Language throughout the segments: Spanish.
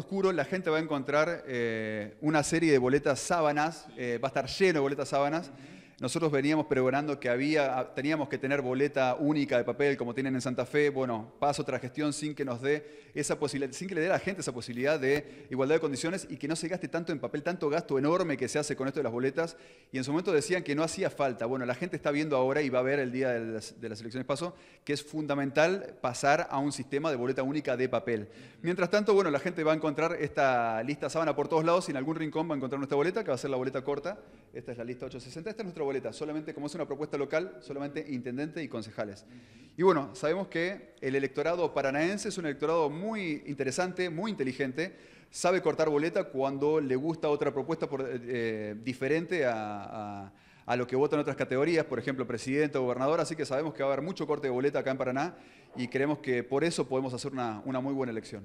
oscuro la gente va a encontrar eh, una serie de boletas sábanas, eh, va a estar lleno de boletas sábanas. Nosotros veníamos pregonando que había, teníamos que tener boleta única de papel como tienen en Santa Fe. Bueno, paso tras gestión sin que nos dé esa posibilidad, sin que le dé a la gente esa posibilidad de igualdad de condiciones y que no se gaste tanto en papel, tanto gasto enorme que se hace con esto de las boletas. Y en su momento decían que no hacía falta. Bueno, la gente está viendo ahora y va a ver el día de las, elecciones paso que es fundamental pasar a un sistema de boleta única de papel. Mientras tanto, bueno, la gente va a encontrar esta lista sábana por todos lados y en algún rincón va a encontrar nuestra boleta, que va a ser la boleta corta. Esta es la lista 860. Esta es nuestra boleta, solamente como es una propuesta local, solamente intendente y concejales. Y bueno, sabemos que el electorado paranaense es un electorado muy interesante, muy inteligente, sabe cortar boleta cuando le gusta otra propuesta por, eh, eh, diferente a, a, lo que votan otras categorías, por ejemplo, presidente o gobernador, así que sabemos que va a haber mucho corte de boleta acá en Paraná y creemos que por eso podemos hacer una, una muy buena elección.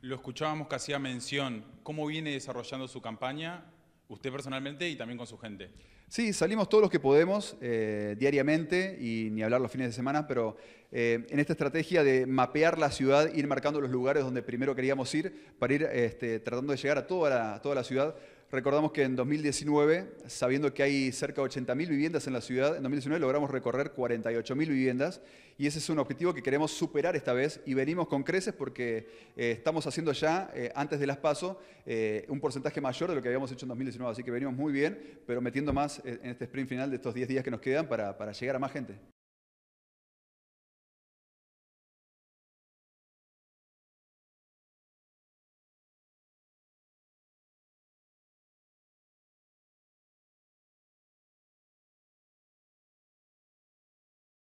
Lo escuchábamos que hacía mención, ¿cómo viene desarrollando su campaña? usted personalmente y también con su gente. Sí, salimos todos los que podemos eh, diariamente y ni hablar los fines de semana, pero eh, en esta estrategia de mapear la ciudad, ir marcando los lugares donde primero queríamos ir para ir este, tratando de llegar a toda toda la ciudad. Recordamos que en 2019, sabiendo que hay cerca de 80.000 viviendas en la ciudad, en 2019 logramos recorrer 48.000 viviendas y ese es un objetivo que queremos superar esta vez y venimos con creces porque eh, estamos haciendo ya, eh, antes de las PASO, eh, un porcentaje mayor de lo que habíamos hecho en 2019, así que venimos muy bien, pero metiendo más en este sprint final de estos 10 días que nos quedan para llegar a más gente.